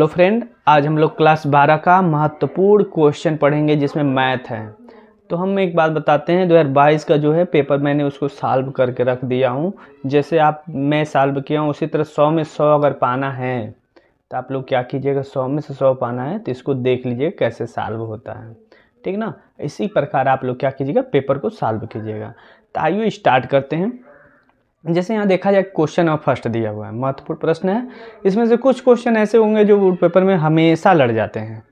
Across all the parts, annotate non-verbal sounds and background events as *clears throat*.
hello friend आज हम लोग क्लास 12 का महत्वपूर्ण क्वेश्चन पढ़ेंगे जिसमें मैथ है तो हम एक बात बताते हैं 2022 का जो है पेपर मैंने उसको साल्व करके रख दिया हूँ जैसे आप मैं साल्व किया हूँ उसी तरह 100 में 100 अगर पाना है तो आप लोग क्या कीजिएगा 100 में से 100 पाना है तो इसको देख लीजिए कैसे साल्व होता है ठीक ना इसी प्रकार आप लोग क्या कीजिएगा पेपर को साल्व कीजिएगा तो आइए स्टार्ट करते हैं जैसे यहाँ देखा जाए क्वेश्चन और फर्स्ट दिया हुआ है महत्वपूर्ण प्रश्न है इसमें से कुछ क्वेश्चन ऐसे होंगे जो बोर्ड पेपर में हमेशा लड़ जाते हैं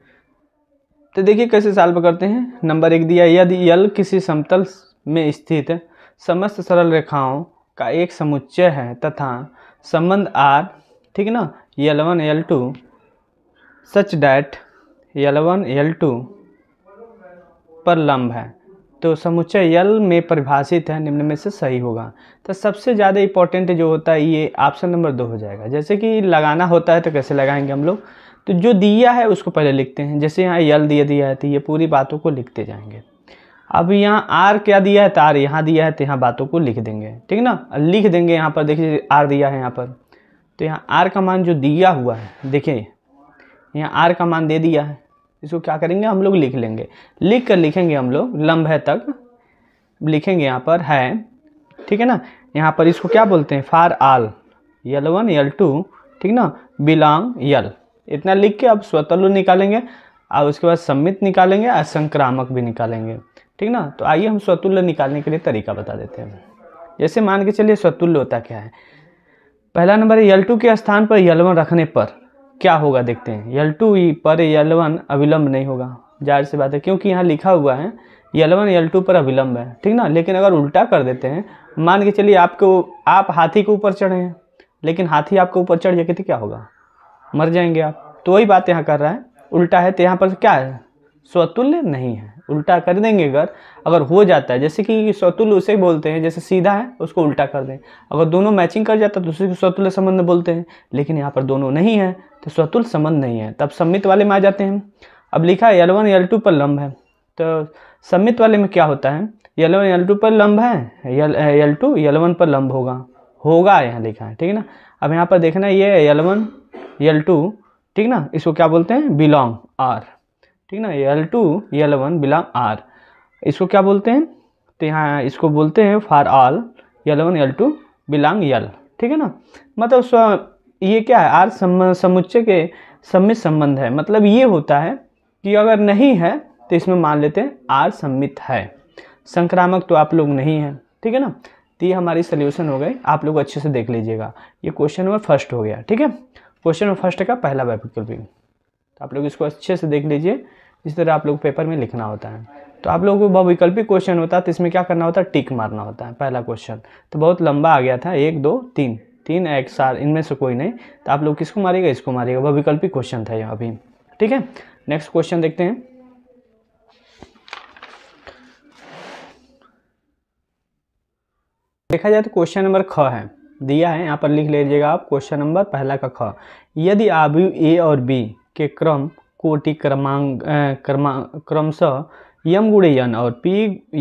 तो देखिए कैसे सॉल्व करते हैं नंबर एक दिया यदि यल किसी समतल में स्थित समस्त सरल रेखाओं का एक समुच्चय है तथा संबंध आर ठीक है ना L one L two such that L one L two पर लंब है तो समुच्चय यल में परिभाषित है निम्न में से सही होगा तो सबसे ज़्यादा इंपॉर्टेंट जो होता है ये ऑप्शन नंबर दो हो जाएगा जैसे कि लगाना होता है तो कैसे लगाएंगे हम लोग तो जो दिया है उसको पहले लिखते हैं जैसे यहाँ यल दिया दिया है तो ये पूरी बातों को लिखते जाएंगे अब यहाँ आर क्या दिया है तो आर यहाँ दिया है तो यहाँ बातों को लिख देंगे ठीक ना लिख देंगे यहाँ पर देखिए आर दिया है यहाँ पर तो यहाँ आर का मान जो दिया हुआ है देखिए यहाँ आर का मान दे दिया है इसको क्या करेंगे हम लोग लिख लेंगे लिख कर लिखेंगे हम लोग लंब है तक लिखेंगे यहाँ पर है ठीक है ना यहाँ पर इसको क्या बोलते हैं फार आल यल वन यल टू ठीक ना बिलोंग यल इतना लिख के अब स्वतलु निकालेंगे और उसके बाद सम्मित निकालेंगे और संक्रामक भी निकालेंगे ठीक ना तो आइए हम स्वतुल्य निकालने के लिए तरीका बता देते हैं जैसे मान के चलिए स्वतुल्य होता क्या है पहला नंबर है यल टू के स्थान पर यल वन रखने पर क्या होगा देखते हैं यल टू पर यल वन अविलंब नहीं होगा जाहिर सी बात है क्योंकि यहाँ लिखा हुआ है यल वन यल टू पर अविलंब है ठीक ना लेकिन अगर उल्टा कर देते हैं मान के चलिए आपको आप हाथी के ऊपर चढ़े हैं लेकिन हाथी आपके ऊपर चढ़ जाके तो क्या होगा मर जाएंगे आप तो वही बात यहाँ कर रहा है उल्टा है तो यहाँ पर क्या है स्वतुल्य नहीं है उल्टा कर देंगे अगर अगर हो जाता है जैसे कि स्वतुल उसे बोलते हैं जैसे सीधा है उसको उल्टा कर दें अगर दोनों मैचिंग कर जाता है तो उसी को सतुल संबंध बोलते हैं लेकिन यहाँ पर दोनों नहीं है तो स्वतुल संबंध नहीं है तब सम्मित वाले में आ जाते हैं अब लिखा है एल वन टू पर लंब है तो सम्मित वाले में क्या होता है यल वन टू पर लंब है यल टू यल वन पर लंब होगा होगा यहाँ लिखा है ठीक है ना अब यहाँ पर देखना ये एल वन यल टू ठीक ना इसको क्या बोलते हैं बिलोंग आर ठीक ना L two L one belong R इसको क्या बोलते हैं तो यहाँ इसको बोलते हैं for all L one L two belong L ठीक है ना मतलब ये क्या है आर सम समुच्चय के सम्मित संबंध है मतलब ये होता है कि अगर नहीं है तो इसमें मान लेते हैं आर सम्मित है संक्रामक तो आप लोग नहीं हैं ठीक है ना तो ये हमारी सोल्यूशन हो गई आप लोग अच्छे से देख लीजिएगा ये क्वेश्चन नंबर फर्स्ट हो गया ठीक है क्वेश्चन नंबर फर्स्ट का पहला वाइपिकल तो आप लोग इसको अच्छे से देख लीजिए इस तरह आप लोग पेपर में लिखना होता है तो आप लोगों को बहुविकल्पिक क्वेश्चन होता है तो इसमें क्या करना होता है टिक मारना होता है पहला क्वेश्चन तो बहुत लंबा आ गया था एक दो तीन तीन एक सार इनमें से कोई नहीं तो आप लोग किसको मारेगा इसको मारेगा बहुविकल्पिक क्वेश्चन था यह अभी ठीक है नेक्स्ट क्वेश्चन देखते हैं देखा जाए तो क्वेश्चन नंबर ख है दिया है यहाँ पर लिख लीजिएगा आप क्वेश्चन नंबर पहला का ख यदि आप ए और बी के क्रम कोटि क्रमांक क्रमा क्रमशः यम गुड़े यन और पी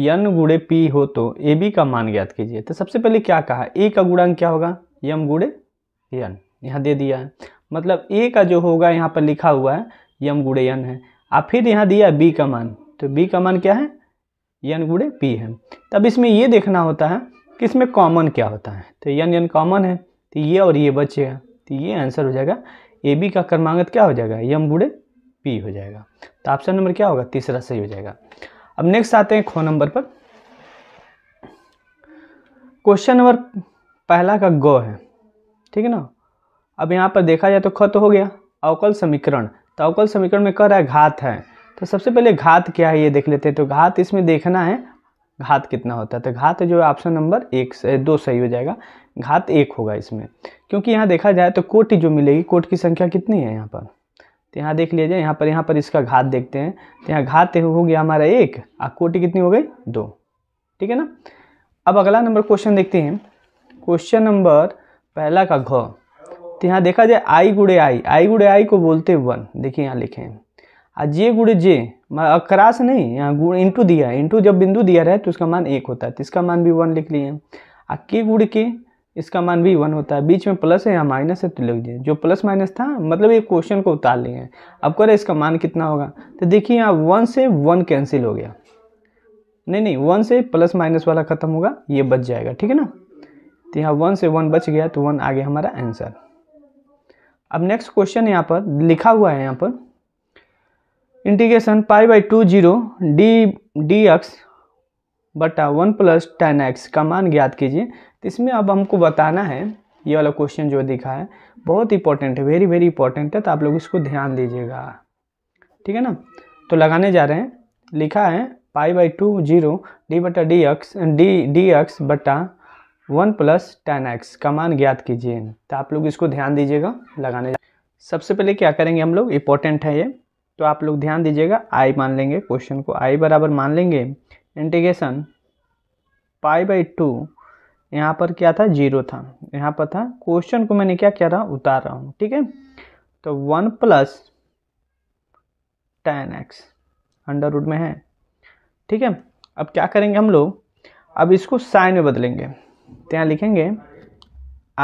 यन गुड़े पी हो तो ए बी का मान ज्ञात कीजिए तो सबसे पहले क्या कहा ए का गुणांक क्या होगा यम गुड़े यन यहाँ दे दिया है मतलब ए का जो होगा यहाँ पर लिखा हुआ है यम गुड़े यन है और फिर यहाँ दिया बी का मान तो बी का मान क्या है यन गुड़े पी है तब इसमें ये देखना होता है कि इसमें कॉमन क्या होता है तो यन यन कॉमन है तो ये और ये बचेगा तो ये आंसर हो जाएगा ए बी का क्रमांगत क्या हो जाएगा यम गुड़े पी हो जाएगा तो ऑप्शन नंबर क्या होगा तीसरा सही हो जाएगा अब नेक्स्ट आते हैं खो नंबर पर क्वेश्चन नंबर पहला का ग है ठीक है ना अब यहाँ पर देखा जाए तो ख तो हो गया अवकल समीकरण तो अवकल समीकरण में कह रहा है घात है तो सबसे पहले घात क्या है ये देख लेते हैं तो घात इसमें देखना है घात कितना होता है तो घात जो है ऑप्शन नंबर एक से दो सही हो जाएगा घात एक होगा इसमें क्योंकि यहाँ देखा जाए तो कोटि जो मिलेगी कोट की संख्या कितनी है यहाँ पर तो यहाँ देख लीजिए यहाँ पर यहाँ पर इसका घात देखते हैं तो यहाँ घात हो गया हमारा एक और कोटि कितनी हो गई दो ठीक है ना अब अगला नंबर क्वेश्चन देखते हैं क्वेश्चन नंबर पहला का घ तो यहाँ देखा जाए आई गुड़े आई आई गुड़े आई को बोलते वन देखिए यहाँ लिखे हैं आ जे गुड़े जे अक्रास नहीं यहाँ गुड़ इंटू दिया इंटू जब बिंदु दिया रहे तो उसका मान एक होता है तो इसका मान भी वन लिख लिए आ के गुड़ के इसका मान भी वन होता है बीच में प्लस है या माइनस है तो लिख दिए जो प्लस माइनस था मतलब ये क्वेश्चन को उतार लिए हैं अब करें इसका मान कितना होगा तो देखिए यहाँ वन से वन कैंसिल हो गया नहीं नहीं वन से प्लस माइनस वाला खत्म होगा ये बच जाएगा ठीक है ना तो यहाँ वन से वन बच गया तो वन आ गया हमारा आंसर अब नेक्स्ट क्वेश्चन यहाँ पर लिखा हुआ है यहाँ पर integration pi by two zero d d x बटा वन प्लस टेन एक्स का मान ज्ञात कीजिए तो इसमें अब हमको बताना है ये वाला क्वेश्चन जो दिखा है बहुत इंपॉर्टेंट है वेरी वेरी इंपॉर्टेंट है तो आप लोग इसको ध्यान दीजिएगा ठीक है ना तो लगाने जा रहे हैं लिखा है pi by two zero d बटा d x d d x बटा वन प्लस टेन एक्स का मान ज्ञात कीजिए तो आप लोग इसको ध्यान दीजिएगा लगाने सबसे पहले क्या करेंगे हम लोग इंपॉर्टेंट है ये तो आप लोग ध्यान दीजिएगा आई मान लेंगे क्वेश्चन को आई बराबर मान लेंगे इंटीग्रेशन पाई बाई टू यहाँ पर क्या था जीरो था यहाँ पर था क्वेश्चन को मैंने क्या कह रहा हूँ उतार रहा हूँ ठीक है तो one plus tan x under root में है ठीक है अब क्या करेंगे हम लोग अब इसको साइन में बदलेंगे तो यहाँ लिखेंगे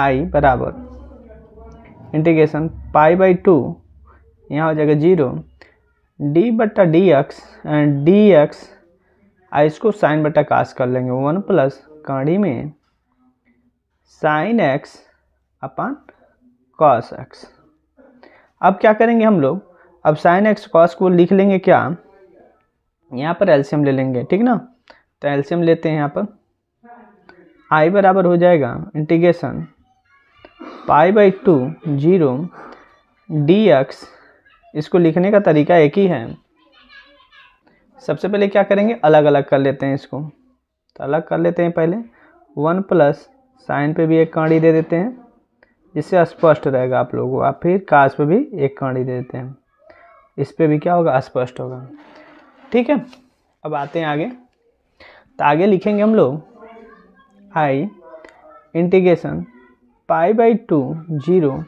आई बराबर इंटीग्रेशन पाई बाई टू यहाँ हो जाएगा जीरो डी बट्टा d x and d x I इसको साइन बट्टा कास्ट कर लेंगे वन प्लस कड़ी में साइन एक्स अपन कॉस एक्स अब क्या करेंगे हम लोग अब साइन एक्स कॉस को लिख लेंगे क्या यहाँ पर एल्शियम ले लेंगे ठीक ना तो एल्शियम लेते हैं यहाँ पर आई बराबर हो जाएगा integration pi by two zero d x इसको लिखने का तरीका एक ही है सबसे पहले क्या करेंगे अलग अलग कर लेते हैं इसको तो अलग कर लेते हैं पहले वन प्लस साइन पे भी एक कड़ी दे देते हैं जिससे स्पष्ट रहेगा आप लोगों को आप फिर काज पे भी एक कड़ी दे देते हैं इस पर भी क्या होगा स्पष्ट होगा ठीक है अब आते हैं आगे तो आगे लिखेंगे हम लोग I integration pi by two zero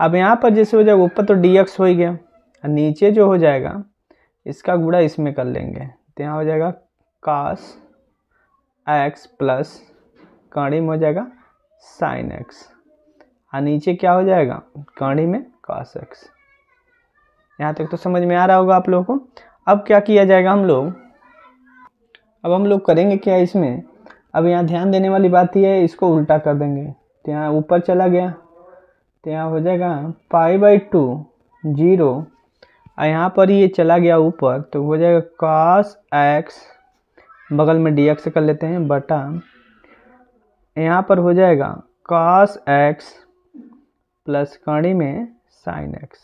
अब यहाँ पर जैसे हो जाएगा ऊपर तो डी एक्स हो ही गया और नीचे जो हो जाएगा इसका गुड़ा इसमें कर लेंगे तो यहाँ हो जाएगा कास एक्स प्लस कड़ी में हो जाएगा साइन एक्स और नीचे क्या हो जाएगा कड़ी में कॉस एक्स यहाँ तक तो समझ में आ रहा होगा आप लोगों को अब क्या किया जाएगा हम लोग अब हम लोग करेंगे क्या इसमें अब यहाँ ध्यान देने वाली बात यह है इसको उल्टा कर देंगे तो यहाँ ऊपर चला गया तो यहाँ हो जाएगा पाई बाई टू जीरो और यहाँ पर ये चला गया ऊपर तो हो जाएगा कॉस एक्स बगल में डी एक्स कर लेते हैं बटा यहाँ पर हो जाएगा कॉस एक्स प्लस कड़ी में साइन एक्स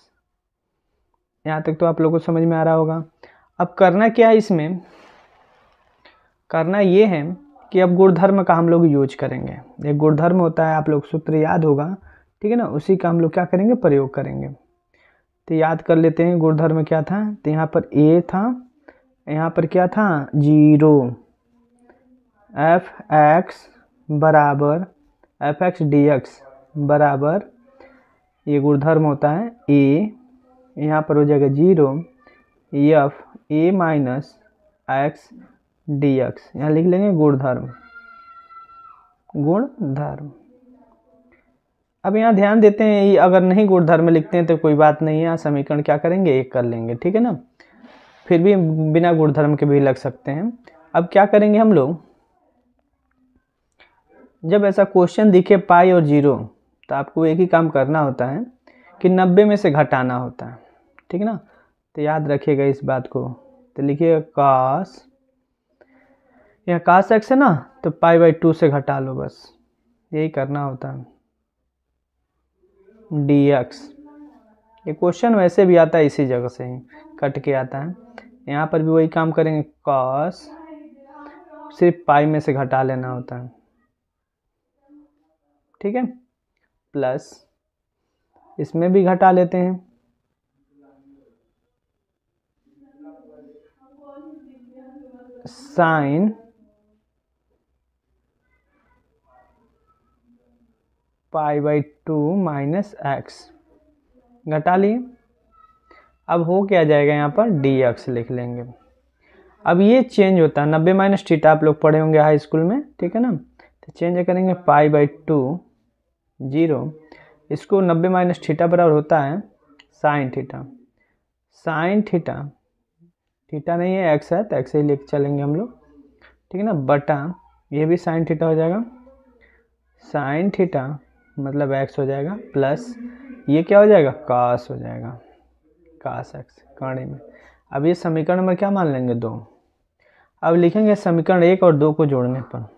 यहाँ तक तो आप लोगों को समझ में आ रहा होगा अब करना क्या है इसमें करना ये है कि अब गुणधर्म का हम लोग यूज करेंगे एक गुणधर्म होता है आप लोग सूत्र याद होगा ठीक है ना उसी का हम लोग क्या करेंगे प्रयोग करेंगे तो याद कर लेते हैं गुणधर्म क्या था तो यहाँ पर ए था यहाँ पर क्या था जीरो एफ एक्स बराबर एफ एक्स डी एक्स बराबर ये गुणधर्म होता है ए यहाँ पर हो जाएगा zero f a minus x d x यहाँ लिख लेंगे गुणधर्म गुणधर्म अब यहाँ ध्यान देते हैं अगर नहीं गुणधर्म लिखते हैं तो कोई बात नहीं है समीकरण क्या करेंगे एक कर लेंगे ठीक है ना फिर भी बिना गुणधर्म के भी लग सकते हैं अब क्या करेंगे हम लोग जब ऐसा क्वेश्चन दिखे पाई और जीरो तो आपको एक ही काम करना होता है कि नब्बे में से घटाना होता है ठीक ना तो याद रखिएगा इस बात को तो लिखिएगा कास यहाँ कास एक्स है ना तो पाई बाई टू से घटा लो बस यही करना होता है डी एक्स ये क्वेश्चन वैसे भी आता है इसी जगह से ही कट के आता है यहाँ पर भी वही काम करेंगे कॉस सिर्फ पाई में से घटा लेना होता है ठीक है प्लस इसमें भी घटा लेते हैं sine pi by two minus x घटा लिए अब हो क्या जाएगा यहाँ पर डी एक्स लिख लेंगे अब ये चेंज होता है नब्बे माइनस थीटा आप लोग पढ़े होंगे हाई स्कूल में ठीक है ना तो चेंज करेंगे पाई बाई टू जीरो इसको नब्बे माइनस थीटा बराबर होता है sine theta sine theta theta नहीं है एक्स है तो एक्स ही लेके चलेंगे हम लोग ठीक है ना बटा ये भी साइन थीटा हो जाएगा साइन थीटा मतलब एक्स हो जाएगा प्लस ये क्या हो जाएगा कास हो जाएगा कास एक्स कर्ण में अब ये समीकरण नंबर क्या मान लेंगे दो अब लिखेंगे समीकरण एक और दो को जोड़ने पर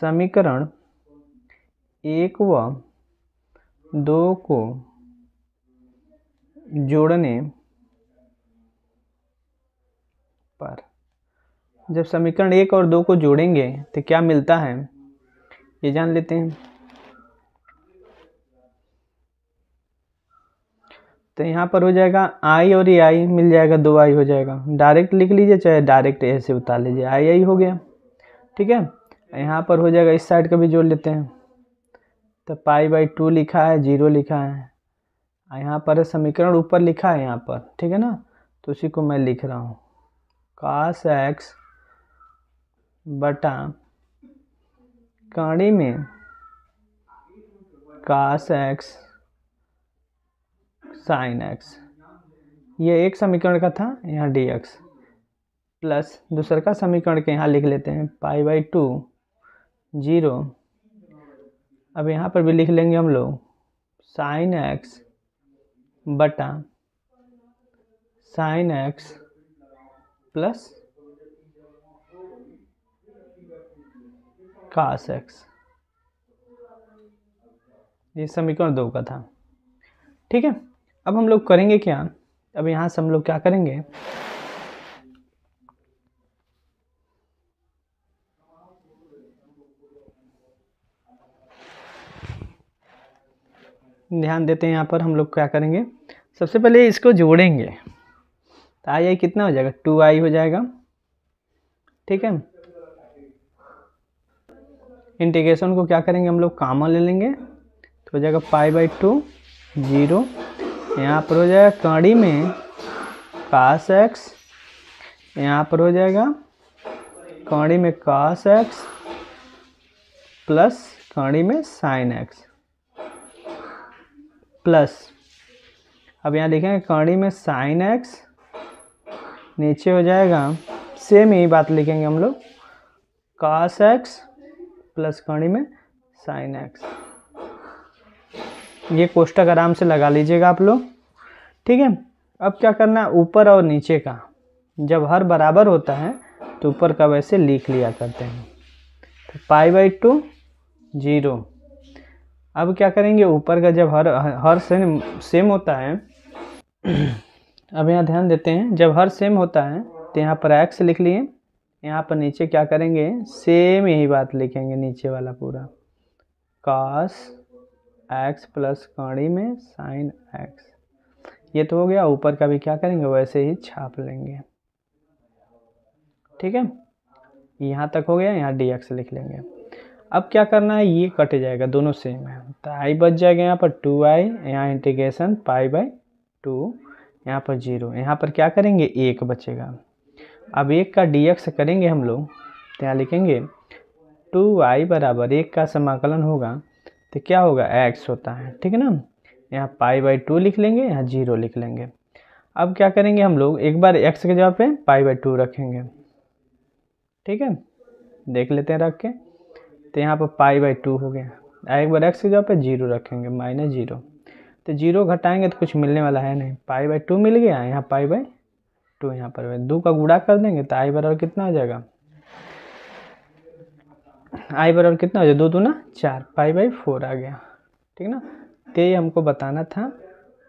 समीकरण एक व दो को जोड़ने पर जब समीकरण एक और दो को जोड़ेंगे तो क्या मिलता है ये जान लेते हैं तो यहाँ पर हो जाएगा आई और ये आई मिल जाएगा दो आई हो जाएगा डायरेक्ट लिख लीजिए चाहे डायरेक्ट ऐसे उतार लीजिए आई आई हो गया ठीक है यहाँ पर हो जाएगा इस साइड का भी जोड़ लेते हैं तो पाई बाई टू लिखा है जीरो लिखा है यहाँ पर है समीकरण ऊपर लिखा है यहाँ पर ठीक है ना तो उसी को मैं लिख रहा हूँ कास एक्स बटा कड़ी में कास एक्स साइन एक्स ये एक समीकरण का था यहाँ डी एक्स प्लस दूसर का समीकरण के यहाँ लिख लेते हैं पाई बाई टू जीरो अब यहाँ पर भी लिख लेंगे हम लोग साइन एक्स बटा sine x plus cos x ये समीकरण दो का था ठीक है अब हम लोग करेंगे क्या अब यहाँ से हम लोग क्या करेंगे ध्यान देते हैं यहाँ पर हम लोग क्या करेंगे सबसे पहले इसको जोड़ेंगे तो आई आई कितना हो जाएगा टू आई हो जाएगा ठीक है इंटीग्रेशन को क्या करेंगे हम लोग कामा ले लेंगे तो हो जाएगा पाई बाई टू जीरो यहाँ पर हो जाएगा कड़ी में कास एक्स यहाँ पर हो जाएगा कड़ी में कास एक्स प्लस कड़ी में साइन एक्स प्लस अब यहाँ देखेंगे कड़ी में साइन एक्स नीचे हो जाएगा सेम यही बात लिखेंगे हम लोग कास एक्स प्लस कड़ी में साइन एक्स ये कोष्टक आराम से लगा लीजिएगा आप लोग ठीक है अब क्या करना है ऊपर और नीचे का जब हर बराबर होता है तो ऊपर का वैसे लिख लिया करते हैं तो पाई बाई टू जीरो अब क्या करेंगे ऊपर का जब हर हर सेम सेम होता है अब यहाँ ध्यान देते हैं जब हर सेम होता है तो यहाँ पर एक्स लिख लिए यहाँ पर नीचे क्या करेंगे सेम यही बात लिखेंगे नीचे वाला पूरा कास एक्स प्लस कड़ी में साइन एक्स ये तो हो गया ऊपर का भी क्या करेंगे वैसे ही छाप लेंगे ठीक है यहाँ तक हो गया यहाँ डी एक्स लिख लेंगे अब क्या करना है ये कट जाएगा दोनों सेम है तो आई बच जाएगा यहाँ पर टू आई यहाँ इंटीग्रेशन पाई बाई टू यहाँ पर जीरो यहाँ पर क्या करेंगे एक बचेगा अब एक का डी एक्स करेंगे हम लोग तो यहाँ लिखेंगे टू आई बराबर एक का समाकलन होगा तो क्या होगा एक्स होता है ठीक है ना यहाँ पाई बाई टू लिख लेंगे यहाँ जीरो लिख लेंगे अब क्या करेंगे हम लोग एक बार एक्स के जगह पे पाई बाई टू रखेंगे ठीक है देख लेते हैं रख के तो यहाँ पर पाई बाई टू हो गया एक बार एक्स की जगह पे जीरो रखेंगे माइनस जीरो तो जीरो घटाएंगे तो कुछ मिलने वाला है नहीं पाई बाई टू मिल गया यहाँ पाई बाई टू यहाँ पर दो का गुड़ा कर देंगे तो आई बराबर कितना हो जाएगा आई बराबर कितना हो जाएगा दो ना चार पाई बाई फोर आ गया ठीक ना तो ये हमको बताना था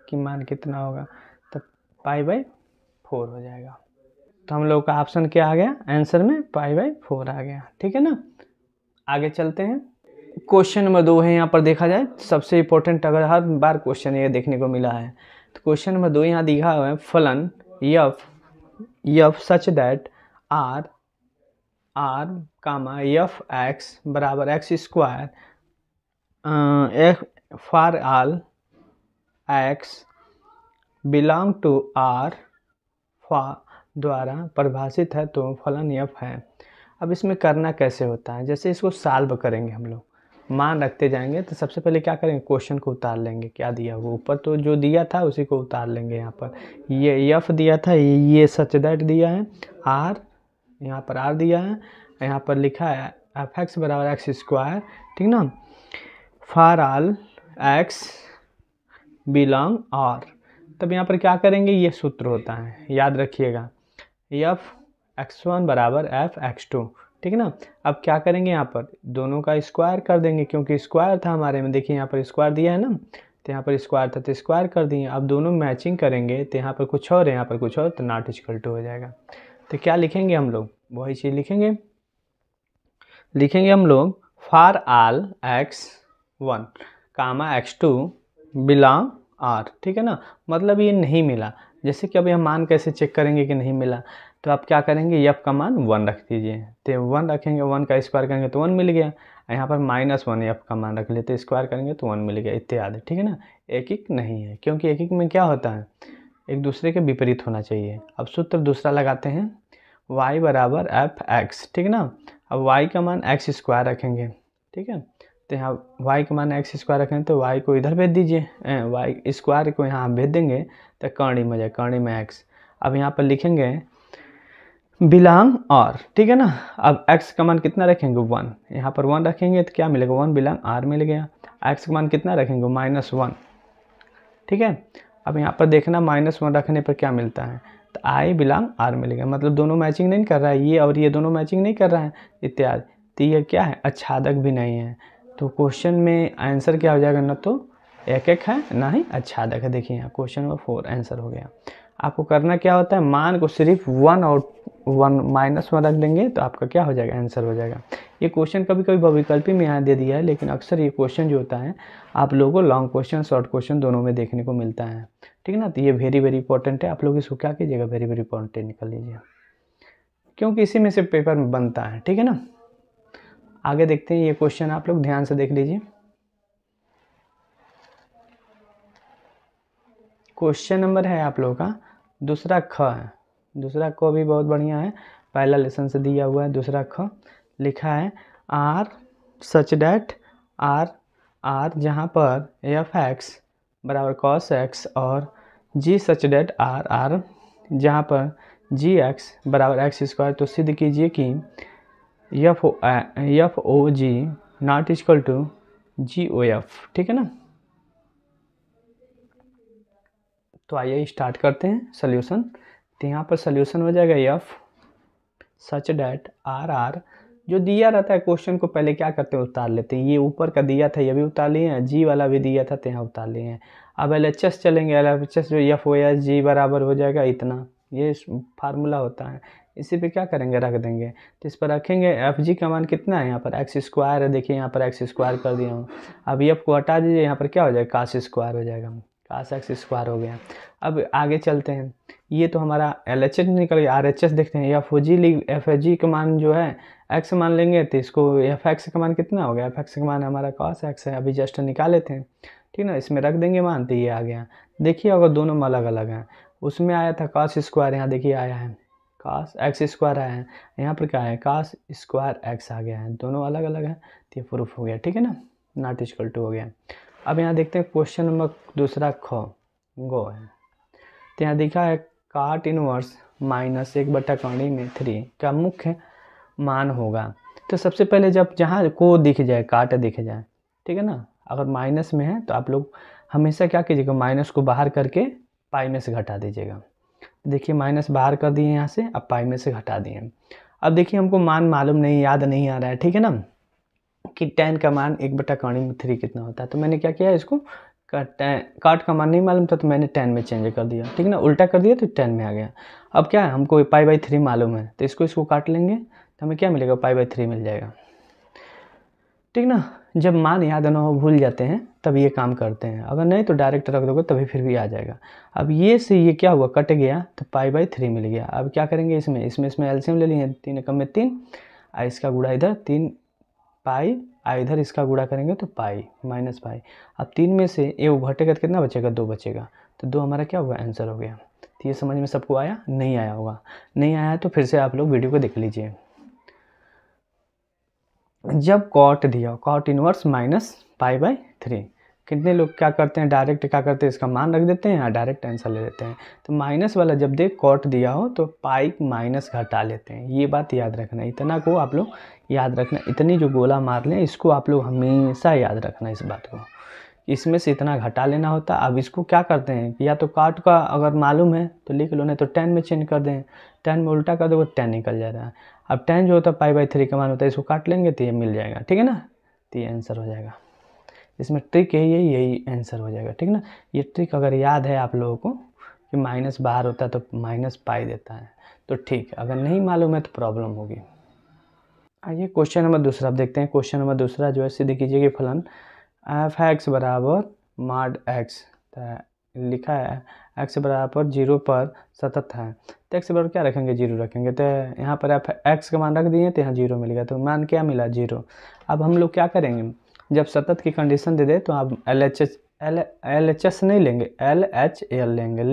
कि मान कितना होगा तो पाई बाई फोर हो जाएगा तो हम लोग का ऑप्शन क्या आ गया आंसर में पाई बाई फोर आ गया ठीक है ना आगे चलते हैं क्वेश्चन नंबर दो है यहाँ पर देखा जाए सबसे इंपॉर्टेंट अगर हर बार क्वेश्चन ये देखने को मिला है तो क्वेश्चन नंबर दो यहाँ दिखा हुआ है फलन f f such that R R comma f x बराबर x square f for all x belong to R फा द्वारा परिभाषित है तो फलन यफ है अब इसमें करना कैसे होता है जैसे इसको साल्व करेंगे हम लोग मान रखते जाएंगे तो सबसे पहले क्या करेंगे क्वेश्चन को उतार लेंगे क्या दिया हुआ ऊपर तो जो दिया था उसी को उतार लेंगे यहाँ पर ये यफ दिया था ये सच दैट दिया है आर यहाँ पर आर दिया है यहाँ पर लिखा है एफ एक्स बराबर एक्स स्क्वायर ठीक ना for all x belong R तब यहाँ पर क्या करेंगे ये सूत्र होता है याद रखिएगा यफ एक्स वन बराबर एफ एक्स टू ठीक है ना अब क्या करेंगे यहाँ पर दोनों का स्क्वायर कर देंगे क्योंकि स्क्वायर था हमारे में देखिए यहाँ पर स्क्वायर दिया है ना तो यहाँ पर स्क्वायर था तो स्क्वायर कर दिए अब दोनों मैचिंग करेंगे तो यहाँ पर कुछ और है यहाँ पर कुछ और तो नॉट इजकल टू हो जाएगा तो क्या लिखेंगे हम लोग वही चीज़ लिखेंगे लिखेंगे हम लोग for all x one comma x two belong R ठीक है ना मतलब ये नहीं मिला जैसे कि अभी हम मान कैसे चेक करेंगे कि नहीं मिला तो आप क्या करेंगे यफ का मान वन रख दीजिए तो वन रखेंगे वन का स्क्वायर करेंगे तो वन मिल गया यहाँ पर माइनस वन यफ़ का मान रख लेते तो स्क्वायर करेंगे तो वन मिल गया इत्यादि ठीक है ना एक एक नहीं है क्योंकि एक एक में क्या होता है एक दूसरे के विपरीत होना चाहिए अब सूत्र दूसरा लगाते हैं वाई बराबर एफ एक्स ठीक है ना अब वाई का मान एक्स स्क्वायर रखेंगे ठीक है तो यहाँ वाई का मान एक्स स्क्वायर रखें तो वाई को इधर भेज दीजिए वाई स्क्वायर को यहाँ भेज देंगे तो कर्णी में जाए कर्णी में एक्स अब यहाँ पर लिखेंगे बिलोंग और ठीक है ना अब एक्स का मान कितना रखेंगे वन यहाँ पर वन रखेंगे तो क्या मिलेगा वन बिलोंग आर मिल गया एक्स का मान कितना रखेंगे माइनस वन ठीक है अब यहाँ पर देखना माइनस वन रखने पर क्या मिलता है तो आई बिलोंग आर मिलेगा मतलब दोनों मैचिंग नहीं कर रहा है ये और ये दोनों मैचिंग नहीं कर रहा है इत्यादि तो ये क्या है अच्छादक भी नहीं है तो क्वेश्चन में आंसर क्या हो जाएगा ना तो एक एक है ना ही अच्छा देखा देखिए यहाँ क्वेश्चन नंबर फोर आंसर हो गया आपको करना क्या होता है मान को सिर्फ वन और वन माइनस वन रख देंगे तो आपका क्या हो जाएगा आंसर हो जाएगा ये क्वेश्चन कभी कभी भविकल्पी में यहाँ दे दिया है लेकिन अक्सर ये क्वेश्चन जो होता है आप लोगों को लॉन्ग क्वेश्चन शॉर्ट क्वेश्चन दोनों में देखने को मिलता है ठीक है ना तो ये वेरी वेरी इंपॉर्टेंट है आप लोग इसको क्या कीजिएगा वेरी वेरी इंपॉर्टेंट निकल लीजिए क्योंकि इसी में से पेपर में बनता है ठीक है ना आगे देखते हैं ये क्वेश्चन आप लोग ध्यान से देख लीजिए क्वेश्चन नंबर है आप लोगों का दूसरा ख है दूसरा क भी बहुत बढ़िया है पहला लेसन से दिया हुआ है दूसरा ख लिखा है R such that R R जहाँ पर एफ एक्स बराबर कॉस एक्स और g such that R R जहाँ पर जी एक्स बराबर एक्स स्क्वायर तो सिद्ध कीजिए कि की f o f o g not equal to g o f ठीक है ना तो आइए स्टार्ट करते हैं सोल्यूशन तो यहाँ पर सोल्यूशन हो जाएगा f such that R R जो दिया रहता है क्वेश्चन को पहले क्या करते हैं उतार लेते हैं ये ऊपर का दिया था ये भी उतार लिए हैं जी वाला भी दिया था तो यहाँ उतार लिए हैं अब एल एच एस चलेंगे एल एच एस जो एफ ओ एस जी बराबर हो जाएगा इतना ये फार्मूला होता है इसी पे क्या करेंगे रख देंगे तो इस पर रखेंगे एफ जी का मान कितना है यहाँ पर एक्स स्क्वायर है देखिए यहाँ पर एक्स स्क्वायर कर दिया हूँ अब ये आपको हटा दीजिए यहाँ पर क्या हो जाएगा काश स्क्वायर हो जाएगा काश एक्स स्क्वायर हो गया अब आगे चलते हैं ये तो हमारा एल एच एच निकल गया आर एच एस देखते हैं एफ ओ जी एफ जी का मान जो है एक्स मान लेंगे तो इसको एफ एक्स का मान कितना हो गया एफ एक्स का मान हमारा कॉस एक्स है अभी जस्ट निकाले थे ठीक ना इसमें रख देंगे मान तो ये आ गया देखिए अगर दोनों में अलग अलग हैं उसमें आया था कॉस स्क्वायर यहाँ देखिए आया है कास एक्स स्क्वायर आया है यहाँ पर क्या है कास स्क्वायर एक्स आ गया है दोनों अलग अलग हैं तो ये प्रूफ हो गया ठीक है ना नॉट इजकल टू हो गया अब यहाँ देखते हैं क्वेश्चन नंबर दूसरा ख गो है तो यहाँ दिखा है काट इनवर्स माइनस एक बटा कौड़ी में थ्री का मुख्य मान होगा तो सबसे पहले जब जहाँ को दिख जाए काट दिख जाए ठीक है ना अगर माइनस में है तो आप लोग हमेशा क्या कीजिएगा माइनस को बाहर करके पाई में से घटा दीजिएगा देखिए माइनस बाहर कर दिए यहाँ से अब पाई में से घटा दिए अब देखिए हमको मान मालूम नहीं याद नहीं आ रहा है ठीक है ना कि टेन का मान एक बटा में थ्री कितना होता है तो मैंने क्या किया इसको काट का मान नहीं मालूम था तो मैंने टेन में चेंज कर दिया ठीक है ना उल्टा कर दिया तो टेन में आ गया अब क्या है हमको पाई बाई थ्री मालूम है तो इसको इसको काट लेंगे तो हमें क्या मिलेगा पाई बाई थ्री मिल जाएगा ठीक ना जब मान याद ना हो भूल जाते हैं तब ये काम करते हैं अगर नहीं तो डायरेक्ट रख दोगे तभी फिर भी आ जाएगा अब ये से ये क्या हुआ कट गया तो पाई बाई थ्री मिल गया अब क्या करेंगे इसमें इसमें इसमें एल्सियम ले लिए तीन एकम में तीन आ इसका गुड़ा इधर तीन पाई आ इधर इसका गुड़ा करेंगे तो पाई माइनस पाई अब तीन में से ए घटेगा तो कितना बचेगा दो बचेगा तो दो हमारा क्या हुआ आंसर हो गया तो ये समझ में सबको आया नहीं आया होगा नहीं आया तो फिर से आप लोग वीडियो को देख लीजिए जब कॉट दिया cot inverse minus pi by three कितने लोग क्या करते हैं डायरेक्ट क्या करते हैं इसका मान रख देते हैं या डायरेक्ट आंसर ले लेते हैं तो माइनस वाला जब देख कॉट दिया हो तो पाइक माइनस घटा लेते हैं ये बात याद रखना इतना को आप लोग याद रखना इतनी जो गोला मार लें इसको आप लोग हमेशा याद रखना इस बात को इसमें से इतना घटा लेना होता अब इसको क्या करते हैं या तो काट का अगर मालूम है तो लिख लो नहीं तो टेन में चेंज कर दें टेन में उल्टा कर दो वो टेन निकल जा रहा है अब टेन जो होता है पाई बाई थ्री का मान होता है इसको काट लेंगे तो ये मिल जाएगा ठीक है ना तो ये आंसर हो जाएगा इसमें ट्रिक यही है यही आंसर हो जाएगा ठीक ना ये ट्रिक अगर याद है आप लोगों को कि माइनस बाहर होता है तो माइनस पाई देता है तो ठीक अगर नहीं मालूम है तो प्रॉब्लम होगी आइए क्वेश्चन नंबर दूसरा आप देखते हैं क्वेश्चन नंबर दूसरा जो है सिद्ध कीजिए कि फलन एफ एक्स बराबर मार्ड एक्स तो लिखा है एक्स बराबर जीरो पर सतत है तो एक्स बराबर क्या रखेंगे जीरो रखेंगे तो यहाँ पर एफ एक्स का मान रख दिए तो यहाँ जीरो मिल गया तो मान क्या मिला जीरो अब हम लोग क्या करेंगे जब सतत की कंडीशन दे दे तो आप L H H L L H S नहीं लेंगे एल एच एल लेंगे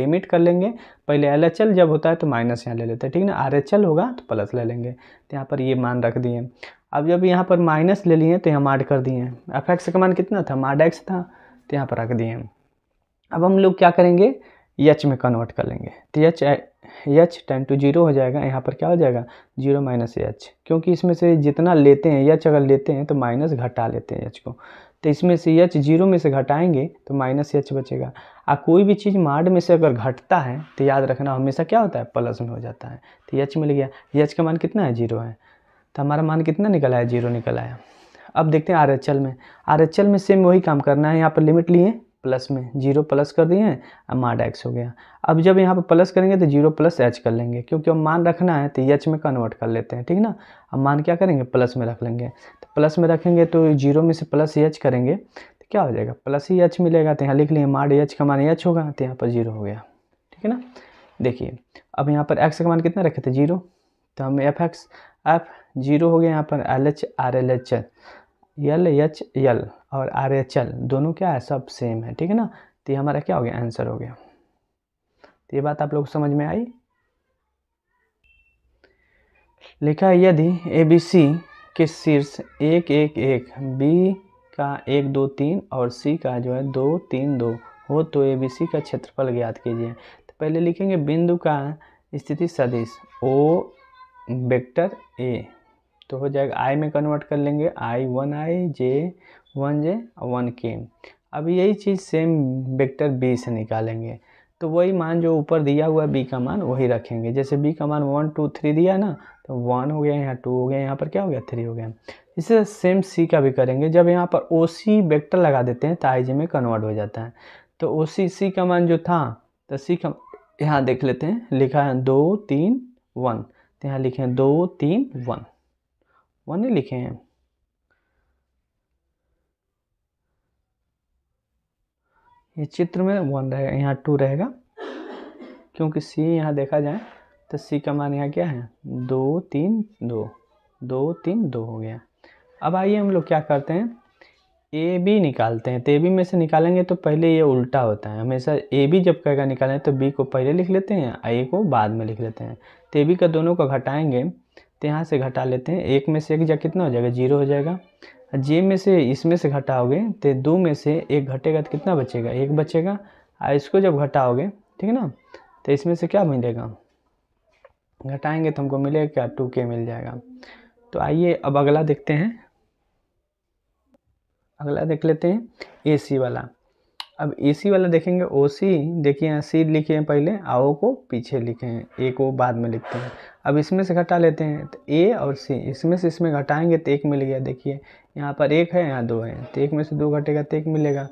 लिमिट कर लेंगे पहले एल एच एल जब होता है तो माइनस यहाँ ले लेते हैं ठीक ना आर एच एल होगा तो प्लस ले लेंगे तो यहाँ पर ये मान रख दिए अब जब यहाँ पर माइनस ले लिए तो यहाँ माड कर दिए एफ एक्स का मान कितना था माड एक्स था तो यहाँ पर रख दिए अब हम लोग क्या करेंगे एच में कन्वर्ट कर लेंगे तो H H tends to zero हो जाएगा यहाँ पर क्या हो जाएगा जीरो माइनस एच क्योंकि इसमें से जितना लेते हैं एच अगर लेते हैं तो माइनस घटा लेते हैं एच को तो इसमें से एच जीरो में से घटाएंगे तो माइनस एच बचेगा आ कोई भी चीज़ माड में से अगर घटता है तो याद रखना हमेशा क्या होता है प्लस में हो जाता है तो एच मिल गया एच का मान कितना है जीरो है तो हमारा मान कितना निकला है जीरो निकला है अब देखते हैं आर में आर में सेम वही काम करना है यहाँ पर लिमिट लिए प्लस में जीरो प्लस कर दिए हैं अब माड एक्स हो गया अब जब यहाँ पर प्लस करेंगे तो जीरो प्लस एच कर लेंगे क्योंकि अब मान रखना है तो एच में कन्वर्ट कर लेते हैं ठीक ना अब मान क्या करेंगे प्लस में रख लेंगे तो प्लस में रखेंगे तो जीरो में से प्लस एच करेंगे तो क्या हो जाएगा प्लस ही एच मिलेगा तो यहाँ लिख लेंगे माड एच का मान एच होगा तो यहाँ पर जीरो हो गया ठीक है ना देखिए अब यहाँ पर एक्स का मान कितना रखे थे जीरो तो हम एफ एक्स एफ जीरो हो गया यहाँ पर L H R L H H L H L और आर एच एल दोनों क्या है सब सेम है ठीक है ना तो ये हमारा क्या हो गया आंसर हो गया तो ये बात आप लोग समझ में आई लिखा है यदि ए बी सी के शीर्ष एक एक एक बी का एक दो तीन और सी का जो है दो तीन दो हो तो ए बी सी का क्षेत्रफल ज्ञात कीजिए तो पहले लिखेंगे बिंदु का स्थिति सदिश ओ वेक्टर ए तो हो जाएगा आई में कन्वर्ट कर लेंगे I one I J one J one के अब यही चीज़ सेम वेक्टर बी से निकालेंगे तो वही मान जो ऊपर दिया हुआ है बी का मान वही रखेंगे जैसे बी का मान वन टू थ्री दिया ना तो वन हो गया यहाँ टू हो गया यहाँ पर क्या हो गया थ्री हो गया इसे सेम सी का भी करेंगे जब यहाँ पर ओ सी वेक्टर लगा देते हैं तो आई जे में कन्वर्ट हो जाता है तो ओ सी सी का मान जो था तो सी का यहाँ देख लेते हैं लिखा है दो तीन वन तो यहाँ लिखे हैं दो तीन वन वन ही लिखे हैं ये चित्र में वन रहेगा यहाँ टू रहेगा क्योंकि सी यहाँ देखा जाए तो सी का मान यहाँ क्या है दो तीन दो दो तीन दो हो गया अब आइए हम लोग क्या करते हैं ए बी निकालते हैं तो ए बी में से निकालेंगे तो पहले ये उल्टा होता है हमेशा ए बी जब कहेगा निकालें तो बी को पहले लिख लेते हैं आई को बाद में लिख लेते हैं तो ए बी का दोनों को घटाएंगे तो यहाँ से घटा लेते हैं एक में से एक जा कितना हो जाएगा जीरो हो जाएगा जे में से इसमें से घटाओगे तो दो में से एक घटेगा तो कितना बचेगा एक बचेगा और इसको जब घटाओगे ठीक है ना तो इसमें से क्या मिलेगा घटाएंगे तो हमको मिलेगा क्या टू के मिल जाएगा तो आइए अब अगला देखते हैं अगला देख लेते हैं ए सी वाला अब ए सी वाला देखेंगे ओ सी देखिए यहाँ सी लिखे हैं पहले आओ को पीछे लिखे हैं ए को बाद में लिखते हैं अब इसमें से घटा लेते हैं तो ए और सी इसमें से इसमें घटाएंगे तो एक मिल गया देखिए यहाँ पर एक है यहाँ दो है तो एक में से दो घटेगा तो एक मिलेगा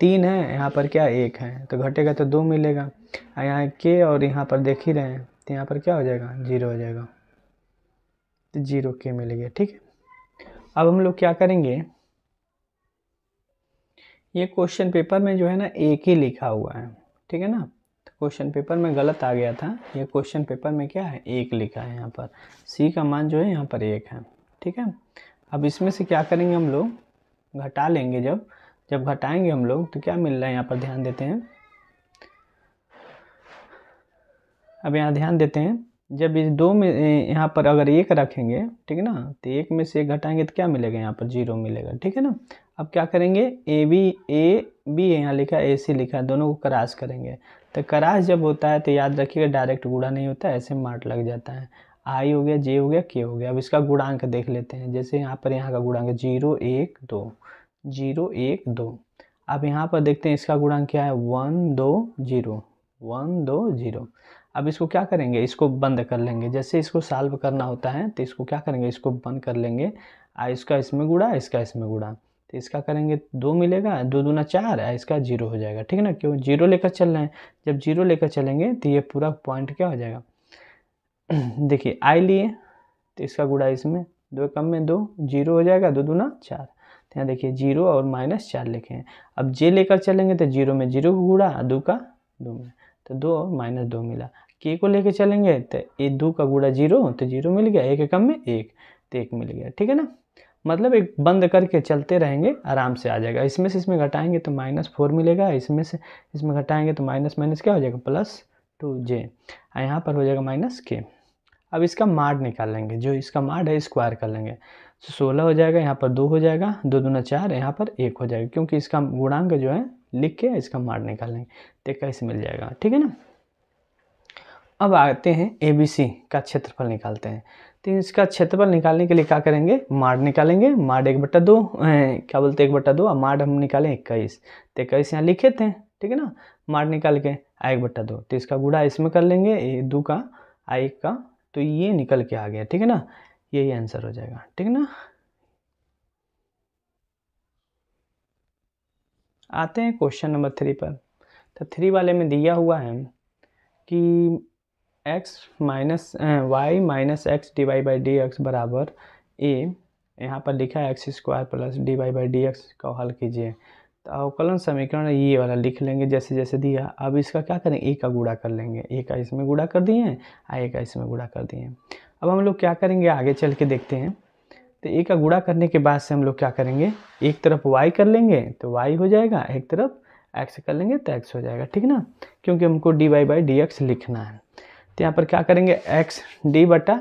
तीन है यहाँ पर क्या एक है तो घटेगा तो दो मिलेगा यहाँ के और यहाँ पर देख ही रहे हैं तो यहाँ पर क्या हो जाएगा जीरो हो जाएगा तो जीरो के मिल गया ठीक है अब हम लोग क्या करेंगे ये क्वेश्चन पेपर में जो है ना एक ही लिखा हुआ है ठीक है ना क्वेश्चन पेपर में गलत आ गया था ये क्वेश्चन पेपर में क्या है एक लिखा है यहाँ पर सी का मान जो है यहाँ पर एक है ठीक है अब इसमें से क्या करेंगे हम लोग घटा लेंगे जब जब घटाएंगे हम लोग तो क्या मिल रहा है यहाँ पर ध्यान देते हैं अब यहाँ ध्यान देते हैं जब इस दो में यहाँ पर अगर एक रखेंगे ठीक है ना तो एक में से एक घटाएंगे तो क्या मिलेगा यहाँ पर जीरो मिलेगा ठीक है ना अब क्या करेंगे ए बी ए बी यहाँ लिखा है ए सी लिखा है दोनों को क्रास करेंगे तो क्रास जब होता है तो याद रखिएगा डायरेक्ट गुड़ा नहीं होता ऐसे मार्ट लग जाता है आई हो गया जे हो गया के हो गया अब इसका गुणांक देख लेते हैं जैसे यहाँ पर यहाँ का गुणांक जीरो एक दो जीरो एक दो अब यहाँ पर देखते हैं इसका गुणांक क्या है वन दो जीरो वन दो जीरो अब इसको क्या करेंगे इसको बंद कर लेंगे जैसे इसको सॉल्व करना होता है तो इसको क्या करेंगे इसको बंद कर लेंगे आ इसका इसमें गुड़ा इसका इसमें गुड़ा तो इसका करेंगे दो मिलेगा दो दूना चार है इसका जीरो हो जाएगा ठीक है ना क्यों जीरो लेकर चल रहे हैं जब जीरो लेकर चलेंगे तो ये पूरा पॉइंट क्या हो जाएगा *clears throat* देखिए आई लिए तो इसका गुड़ा इसमें दो कम में दो जीरो हो जाएगा दो दूना चार तो यहाँ देखिए जीरो और माइनस चार लिखे हैं अब जे लेकर चलेंगे तो जीरो में जीरो को गुड़ा दो का दो में तो दो और माइनस दो मिला के को लेकर चलेंगे तो ये दो का गुड़ा जीरो तो जीरो मिल गया एक कम में एक तो एक मिल गया ठीक है ना मतलब एक बंद करके चलते रहेंगे आराम से आ जाएगा इसमें से इसमें घटाएंगे तो माइनस फोर मिलेगा इसमें से इसमें घटाएंगे तो माइनस माइनस क्या हो जाएगा प्लस टू जे यहाँ पर हो जाएगा माइनस के अब इसका मार्ड निकाल लेंगे जो इसका मार्ड है स्क्वायर कर लेंगे तो सोलह हो जाएगा यहाँ पर दो हो जाएगा दो दूना चार यहाँ पर एक हो जाएगा क्योंकि इसका गुणांक जो है लिख के इसका मार्ड निकाल लेंगे तो कैसे मिल जाएगा ठीक है ना अब आते हैं ए बी सी का क्षेत्रफल निकालते हैं तो इसका क्षेत्रफल निकालने के लिए क्या करेंगे माड निकालेंगे माड एक बट्टा दो क्या बोलते हैं एक बट्टा दो और माड हम निकालें इक्कीस तो इक्कीस यहाँ लिखे थे ठीक है ना माड निकाल के आ एक बट्टा दो तो इसका गुड़ा इसमें कर लेंगे ए दो का एक का तो ये निकल के आ गया ठीक है ना यही आंसर हो जाएगा ठीक है ना आते हैं क्वेश्चन नंबर थ्री पर तो थ्री वाले में दिया हुआ है कि x minus y minus x d y by d x बराबर ए यहाँ पर लिखा है x square plus d y by d x का हल कीजिए तो अवकलन समीकरण ये वाला लिख लेंगे जैसे जैसे दिया अब इसका क्या करें ए का गुड़ा कर लेंगे ए का इसमें गुड़ा कर दिए हैं आ ए का इसमें गुड़ा कर दिए अब हम लोग क्या करेंगे आगे चल के देखते हैं तो ए का गुड़ा करने के बाद से हम लोग क्या करेंगे एक तरफ वाई कर लेंगे तो वाई हो जाएगा एक तरफ एक्स कर लेंगे तो एक्स हो जाएगा ठीक ना क्योंकि हमको d y by d x लिखना है तो यहाँ पर क्या करेंगे एक्स डी बट्टा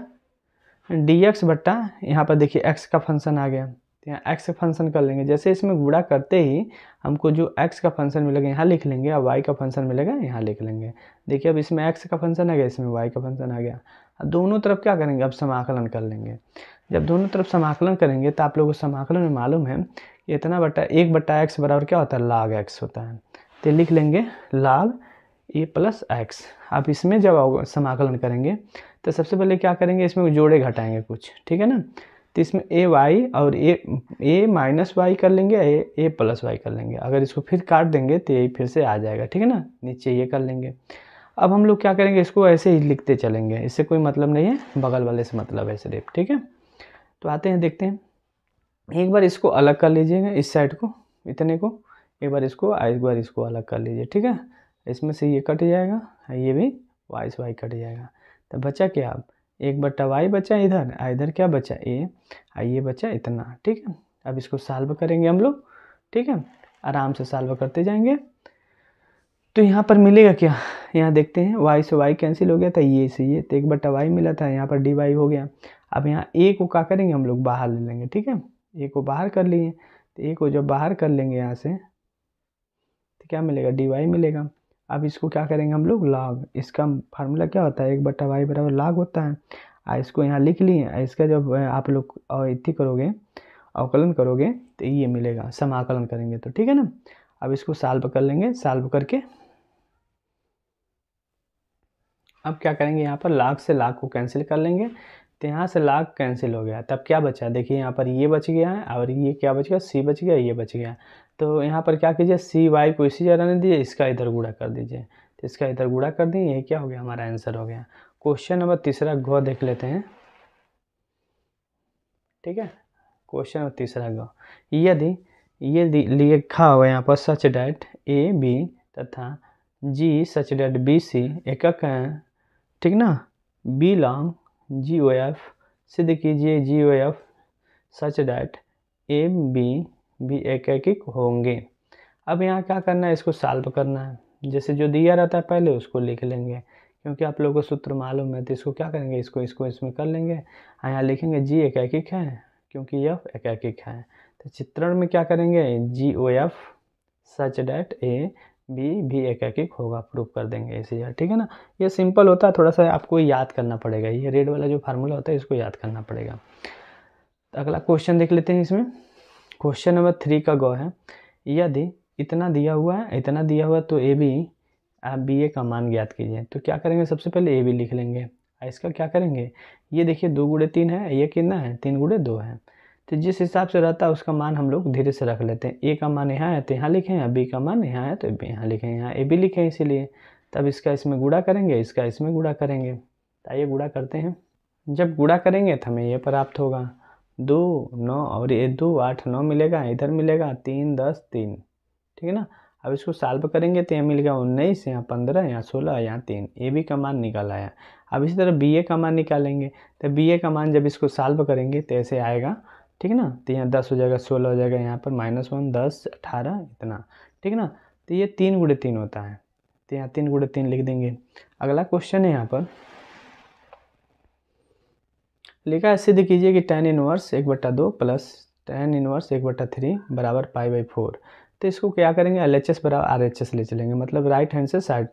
डी एक्स बट्टा यहाँ पर देखिए एक्स का फंक्शन आ गया तो यहाँ एक्स का फंक्शन कर लेंगे जैसे इसमें गुड़ा करते ही हमको जो एक्स का फंक्शन मिलेगा यहाँ लिख लेंगे और वाई का फंक्शन मिलेगा यहाँ लिख लेंगे देखिए अब इसमें एक्स का फंक्शन आ गया इसमें वाई का फंक्शन आ गया अब दोनों तरफ क्या करेंगे अब समाकलन कर लेंगे जब दोनों तरफ समाकलन करेंगे तो आप लोगों को समाकलन में मालूम है कि इतना बट्टा एक बट्टा एक्स बराबर क्या होता है लाग एक्स होता है तो लिख लेंगे लाग ए प्लस एक्स आप इसमें जब समाकलन करेंगे तो सबसे पहले क्या करेंगे इसमें जोड़े घटाएंगे कुछ ठीक है ना तो इसमें ए वाई और ए ए माइनस वाई कर लेंगे ए ए प्लस वाई कर लेंगे अगर इसको फिर काट देंगे तो यही फिर से आ जाएगा ठीक है ना नीचे ये कर लेंगे अब हम लोग क्या करेंगे इसको ऐसे ही लिखते चलेंगे इससे कोई मतलब नहीं है बगल वाले से मतलब है सिर्फ ठीक है तो आते हैं देखते हैं एक बार इसको अलग कर लीजिएगा इस साइड को इतने को एक बार इसको एक बार इसको अलग कर लीजिए ठीक है इसमें से ये कट जाएगा ये भी वाई से वाई कट जाएगा तो बचा क्या अब एक बट्टा वाई बचा इधर इधर क्या बचा ए और ये बचा इतना ठीक है अब इसको सॉल्व करेंगे हम लोग ठीक है आराम से सॉल्व करते जाएंगे तो यहाँ पर मिलेगा क्या यहाँ देखते हैं वाई से वाई कैंसिल हो गया था ये से ये तो एक बट्टा वाई मिला था यहाँ पर डी वाई हो गया अब यहाँ ए को क्या करेंगे हम लोग बाहर ले लेंगे ठीक है ए को बाहर कर लिए तो ए को जब बाहर कर लेंगे यहाँ से तो क्या मिलेगा डी वाई मिलेगा अब इसको क्या करेंगे हम लोग लॉग इसका फार्मूला क्या होता है एक बट्टा वाई बराबर लॉग होता है आ इसको यहाँ लिख लिए इसका जब आप लोग इति करोगे अवकलन करोगे तो ये मिलेगा समाकलन करेंगे तो ठीक है ना अब इसको साल्व कर लेंगे साल्व करके अब क्या करेंगे यहाँ पर लाख से लाख को कैंसिल कर लेंगे तो यहाँ से लाग कैंसिल हो गया तब क्या बचा देखिए यहाँ पर ये बच गया है और ये क्या बच गया सी बच गया ये बच गया तो यहाँ पर क्या कीजिए सी वाई को इसी जगह रहने दीजिए इसका इधर गुड़ा कर दीजिए तो इसका इधर गुड़ा कर दें ये क्या हो गया हमारा आंसर हो गया क्वेश्चन नंबर तीसरा घ देख लेते हैं ठीक है क्वेश्चन नंबर तीसरा घ यदि ये लिखा हुआ यहाँ पर सच डेट ए बी तथा जी सच डेट बी सी एकक हैं ठीक ना belong g o f सिद्ध कीजिए g o f such that a b भी एक एक होंगे अब यहाँ क्या करना है इसको सॉल्व करना है जैसे जो दिया रहता है पहले उसको लिख लेंगे क्योंकि आप लोगों को सूत्र मालूम है तो इसको क्या करेंगे इसको इसको इसमें कर लेंगे हाँ, यहाँ लिखेंगे जी एक एक है क्योंकि एफ एक है तो चित्रण में क्या करेंगे जी ओ एफ सच डैट ए भी भी एक एक एक होगा प्रूफ कर देंगे इसी जगह ठीक है ना ये सिंपल होता है थोड़ा सा आपको याद करना पड़ेगा ये रेड वाला जो फार्मूला होता है इसको याद करना पड़ेगा अगला क्वेश्चन देख लेते हैं इसमें क्वेश्चन नंबर थ्री का गौ है यदि इतना दिया हुआ है इतना दिया हुआ तो ए बी आप बी ए का मान ज्ञात कीजिए तो क्या करेंगे सबसे पहले ए बी लिख लेंगे इसका क्या करेंगे ये देखिए दो गुड़े तीन है ये कितना है तीन गुड़े दो है तो जिस हिसाब से रहता है उसका मान हम लोग धीरे से रख लेते हैं ए का मान यहाँ है तो यहाँ लिखें या बी का मान यहाँ है तो यहाँ लिखें यहाँ ए बी लिखें इसीलिए तब इसका इसमें गुड़ा करेंगे इसका इसमें गुड़ा करेंगे तो आइए गुड़ा करते हैं जब गुड़ा करेंगे तो हमें ये प्राप्त होगा दो नौ और ये दो आठ नौ मिलेगा इधर मिलेगा तीन दस तीन ठीक है ना अब इसको साल्व करेंगे तो यहाँ मिलेगा उन्नीस यहाँ पंद्रह यहाँ सोलह यहाँ तीन ए बी का मान निकल आया अब इसी तरह बी ए का मान निकालेंगे तो बी ए का मान जब इसको साल्व करेंगे तो ऐसे आएगा ठीक है ना तो यहाँ दस हो जाएगा सोलह हो जाएगा यहाँ पर माइनस वन दस अठारह इतना ठीक है ना तो ये तीन गुड़े तीन होता है तो यहाँ तीन गुड़े तीन लिख देंगे अगला क्वेश्चन है यहाँ पर लिखा है सिद्ध कीजिए कि टेन इनवर्स एक बट्टा दो प्लस टेन इनवर्स एक बट्टा थ्री बराबर पाई बाई फोर तो इसको क्या करेंगे एल एच एस बराबर आर एच एस ले चलेंगे मतलब राइट हैंड से साइड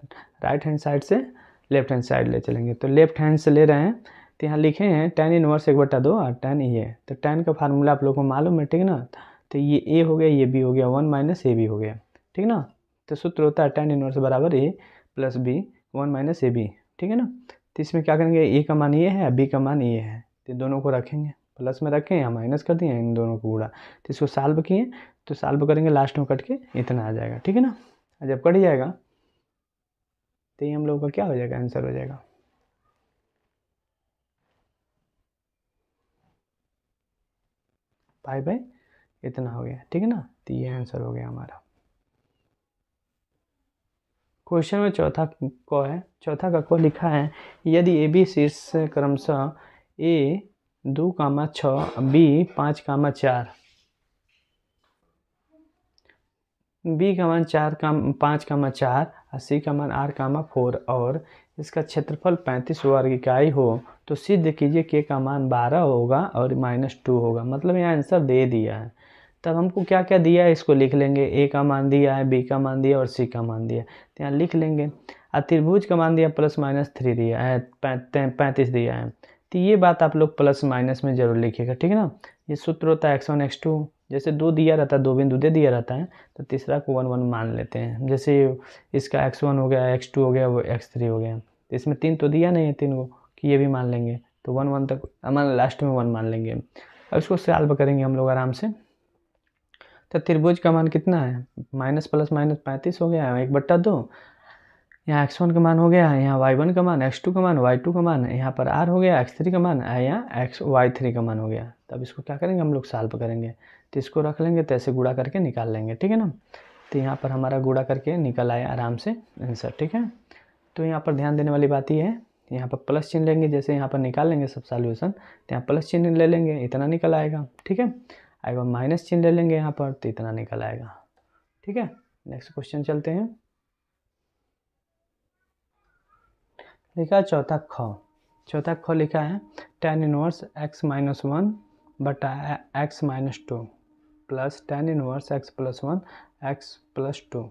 राइट हैंड साइड से लेफ्ट हैंड साइड ले चलेंगे तो लेफ्ट हैंड से ले रहे हैं तो यहाँ लिखे हैं टेन इनवर्स एक बट्टा दो और टेन ये तो टेन का फार्मूला आप लोग को मालूम है ठीक ना तो ये ए हो गया ये बी हो गया वन माइनस ए बी हो गया ठीक ना तो सूत्र होता है टेन इनवर्स बराबर a plus b one minus a b ठीक है ना तो इसमें क्या करेंगे ए का मान ये है बी का मान ये है तो दोनों को रखेंगे प्लस में रखें या माइनस कर दिए इन दोनों को गुड़ा तो इसको साल्व किए तो साल्व करेंगे लास्ट में कट के इतना आ जाएगा ठीक है ना जब कट जाएगा तो ये हम लोगों का क्या हो जाएगा आंसर हो जाएगा पाई बाई इतना हो गया ठीक है ना तो ये आंसर हो गया हमारा क्वेश्चन में चौथा को है चौथा का को लिखा है यदि ए बी शीर्ष क्रमशः ए दो कामा छ बी पाँच कामा चार बी का मान चार का पाँच का मान चार और सी का मान आर का मान फोर और इसका क्षेत्रफल पैंतीस वर्ग इकाई हो तो सिद्ध कीजिए के का मान बारह होगा और माइनस टू होगा मतलब यहाँ आंसर दे दिया है तब हमको क्या क्या दिया है इसको लिख लेंगे ए का मान दिया है बी का मान दिया और सी का मान दिया तो यहाँ लिख लेंगे और त्रिभुज का मान दिया प्लस माइनस थ्री दिया है पैंतीस दिया है तो ये बात आप लोग प्लस माइनस में जरूर लिखिएगा ठीक है ना ये सूत्र होता है एक्स वन एक्स टू जैसे दो दिया रहता है दो बिंदु दे दिया रहता है तो तीसरा को वन वन मान लेते हैं जैसे इसका एक्स वन हो गया एक्स टू हो गया वो एक्स थ्री हो गया तो इसमें तीन तो दिया नहीं है तीन को कि ये भी मान लेंगे तो वन वन तक मान लास्ट में वन मान लेंगे अब इसको सॉल्व करेंगे हम लोग आराम से तो त्रिभुज का मान कितना है माइनस प्लस माइनस पैंतीस हो गया एक बट्टा दो यहाँ एक्स वन का मान हो गया यहाँ वाई वन का मान एक्स टू का मान वाई टू का मान यहाँ पर आर हो गया एक्स थ्री का मान यहाँ एक्स वाई थ्री का मान हो गया तब तो इसको क्या करेंगे हम लोग सॉल्व करेंगे तो इसको रख लेंगे तो ऐसे गुड़ा करके निकाल लेंगे ठीक है ना तो यहाँ पर हमारा गुड़ा करके निकल आए आराम से आंसर ठीक है तो यहाँ पर ध्यान देने वाली बात ये है यहाँ पर प्लस चिन्ह लेंगे जैसे यहाँ पर निकाल लेंगे सब सॉल्यूशन तो यहाँ प्लस चिन्ह ले लेंगे इतना निकल आएगा ठीक है आएगा माइनस चिन्ह ले लेंगे यहाँ पर तो इतना निकल आएगा ठीक है नेक्स्ट क्वेश्चन चलते हैं लिखा चौथा ख चौथा ख लिखा है tan inverse x minus one बटा x minus two plus tan inverse x plus one x plus two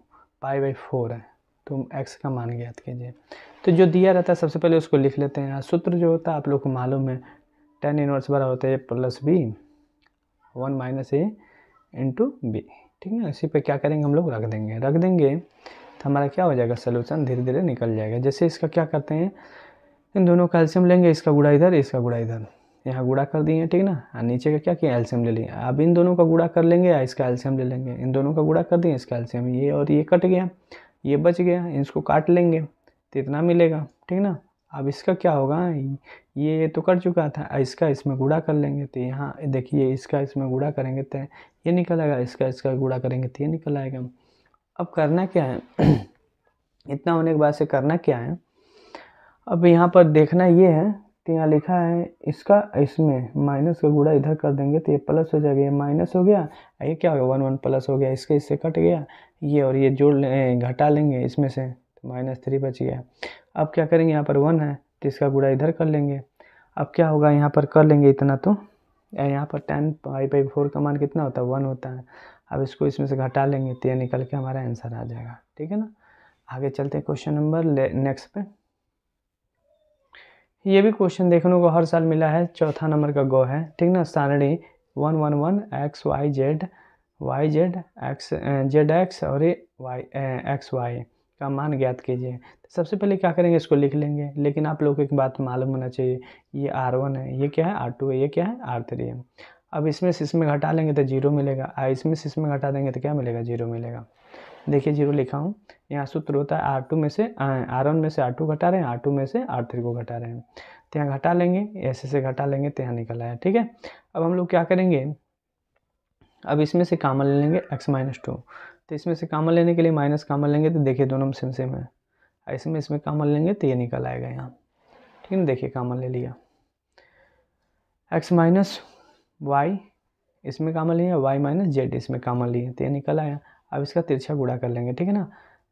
pi by four है तो एक्स का मान ज्ञात कीजिए तो जो दिया रहता है सबसे पहले उसको लिख लेते हैं यहाँ सूत्र जो होता है आप लोग को मालूम है टेन इनवर्स बड़ा होता है plus b one minus a into b ठीक है इसी पे क्या करेंगे हम लोग रख देंगे रख देंगे तो हमारा क्या हो जाएगा सोल्यूशन धीरे धीरे निकल जाएगा जैसे इसका क्या करते हैं इन दोनों कैल्शियम लेंगे इसका गुड़ा इधर इसका गुड़ा इधर यहाँ गुड़ा कर दिए ठीक ना और नीचे का क्या किया एल्शियम ले लिए अब इन दोनों का गुड़ा कर लेंगे या इसका एल्शियम ले लेंगे इन दोनों का गुड़ा कर दिए इसका एल्शियम ये और ये कट गया ये बच गया इसको काट लेंगे तो इतना मिलेगा ठीक ना अब इसका क्या होगा ये तो कट चुका था इसका इसमें गुड़ा कर लेंगे तो यहाँ देखिए इसका इसमें गुड़ा करेंगे तो ये निकल आएगा इसका इसका गुड़ा करेंगे तो ये निकल आएगा अब करना क्या है *clears throat* इतना होने के बाद से करना क्या है अब यहाँ पर देखना ये है तो यहाँ लिखा है इसका इसमें माइनस का गुड़ा इधर कर देंगे तो ये प्लस हो जाएगा ये माइनस हो गया ये क्या हो गया वन वन प्लस हो गया इसके इससे कट गया ये और ये जोड़ लें घटा लेंगे इसमें से तो माइनस थ्री बच गया अब क्या करेंगे यहाँ पर वन है तो इसका गुड़ा इधर कर लेंगे अब क्या होगा यहाँ पर कर लेंगे इतना तो यहाँ पर टेन फाइव बाई फोर का मान कितना होता है वन होता है अब इसको इसमें से घटा लेंगे तो ये निकल के हमारा आंसर आ जाएगा ठीक है ना आगे चलते हैं क्वेश्चन नंबर नेक्स्ट पे ये भी क्वेश्चन देखने को हर साल मिला है चौथा नंबर का गो है ठीक ना सारणी one one one x y z y z x z x और ये वाई एक्स वाई का मान ज्ञात कीजिए सबसे पहले क्या करेंगे इसको लिख लेंगे लेकिन आप लोग को एक बात मालूम होना चाहिए ये आर वन है ये क्या है आर टू है ये क्या है आर थ्री है अब इसमें से इसमें घटा लेंगे तो जीरो मिलेगा आ इसमें से इसमें घटा देंगे तो क्या मिलेगा जीरो मिलेगा देखिए जीरो लिखा हूँ यहाँ सूत्र होता है आर टू में से आर वन में से आर टू घटा रहे हैं आर टू में से आर थ्री को घटा रहे हैं तो यहाँ घटा लेंगे ऐसे से घटा लेंगे तो यहाँ निकल आया ठीक है अब हम लोग क्या करेंगे अब इसमें से कामन ले लेंगे एक्स माइनस टू तो इसमें से कामन लेने के लिए माइनस कामन लेंगे तो देखिए दोनों में सेम सेम है ऐसे में इसमें कामन लेंगे तो ये निकल आएगा यहाँ ठीक है देखिए कामन ले लिया एक्स माइनस वाई इसमें कामन लिया वाई माइनस जेड इसमें कामन लिए तो ये निकल आया अब इसका तिरछा गुड़ा कर लेंगे ठीक है ना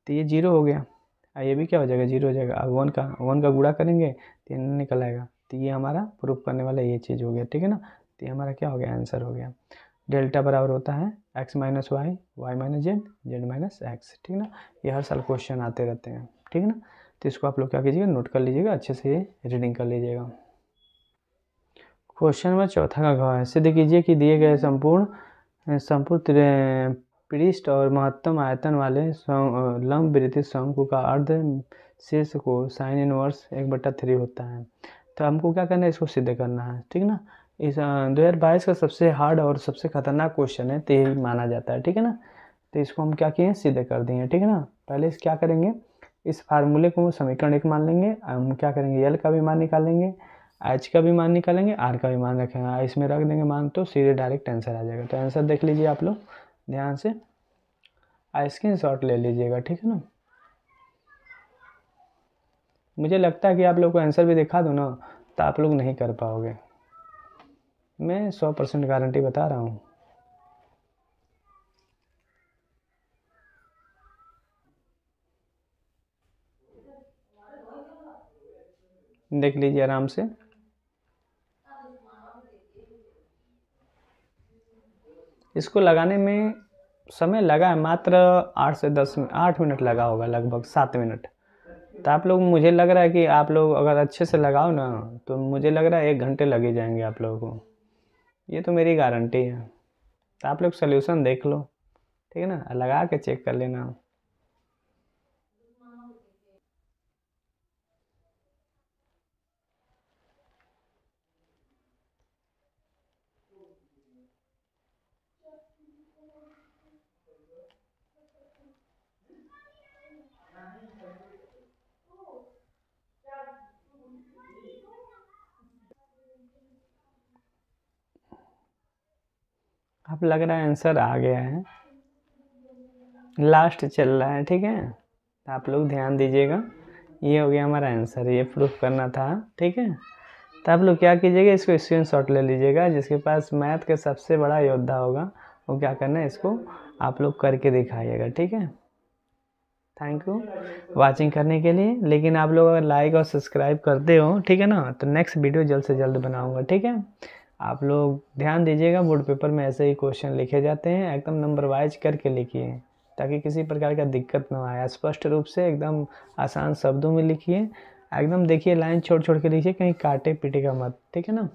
तो ये जीरो हो गया और ये भी क्या हो जाएगा जीरो हो जाएगा अब वन का वन का गुड़ा करेंगे तो n निकल आएगा तो ये हमारा प्रूफ करने वाला ये चीज़ हो गया ठीक है ना तो ये हमारा क्या हो गया आंसर हो गया डेल्टा बराबर होता है x minus y y minus z z minus x ठीक है ना ये हर साल क्वेश्चन आते रहते हैं ठीक है ना तो इसको आप लोग क्या कीजिएगा नोट कर लीजिएगा अच्छे से रीडिंग कर लीजिएगा क्वेश्चन नंबर चौथा का घर है सिद्ध कीजिए कि दिए गए संपूर्ण संपूर्ण पृष्ठ और महत्तम आयतन वाले लंब वृत्तीय शंकु का अर्ध शीर्ष को साइन इनवर्स एक बट्टा थ्री होता है तो हमको क्या करना है इसको सिद्ध करना है ठीक ना इस दो हज़ार बाईस का सबसे हार्ड और सबसे खतरनाक क्वेश्चन है तो यही माना जाता है ठीक है ना तो इसको हम क्या किए सिद्ध कर दिए ठीक है ना पहले इस क्या करेंगे इस फार्मूले को समीकरण एक मान लेंगे हम क्या करेंगे एल का भी मान निकालेंगे एच का भी मान निकालेंगे आर का भी मान रखेंगे इसमें रख देंगे मान तो सीधे डायरेक्ट आंसर आ जाएगा तो आंसर देख लीजिए आप लोग ध्यान से आइसक्रीन शॉट ले लीजिएगा ठीक है ना मुझे लगता है कि आप लोग को आंसर भी दिखा दो ना तो आप लोग नहीं कर पाओगे मैं सौ परसेंट गारंटी बता रहा हूँ देख लीजिए आराम से इसको लगाने में समय लगा है मात्र आठ से दस आठ मिनट लगा होगा लगभग सात मिनट तो आप लोग मुझे लग रहा है कि आप लोग अगर अच्छे से लगाओ ना तो मुझे लग रहा है एक घंटे लगे जाएंगे आप लोगों को ये तो मेरी गारंटी है तो आप लोग सोल्यूशन देख लो ठीक है ना लगा के चेक कर लेना अब लग रहा है आंसर आ गया है लास्ट चल रहा है ठीक है तो आप लोग ध्यान दीजिएगा ये हो गया हमारा आंसर ये प्रूफ करना था ठीक है तो आप लोग क्या कीजिएगा इसको स्क्रीन शॉट ले लीजिएगा जिसके पास मैथ का सबसे बड़ा योद्धा होगा वो क्या करना है इसको आप लोग करके दिखाइएगा ठीक है थैंक यू वाचिंग करने के लिए लेकिन आप लोग अगर लाइक और सब्सक्राइब करते हो ठीक है ना तो नेक्स्ट वीडियो जल्द से जल्द बनाऊँगा ठीक है आप लोग ध्यान दीजिएगा बोर्ड पेपर में ऐसे ही क्वेश्चन लिखे जाते हैं एकदम नंबर वाइज करके लिखिए ताकि किसी प्रकार का दिक्कत ना आए स्पष्ट रूप से एकदम आसान शब्दों में लिखिए एकदम देखिए लाइन छोड़ छोड़ के लिखिए कहीं काटे पीटे का मत ठीक है ना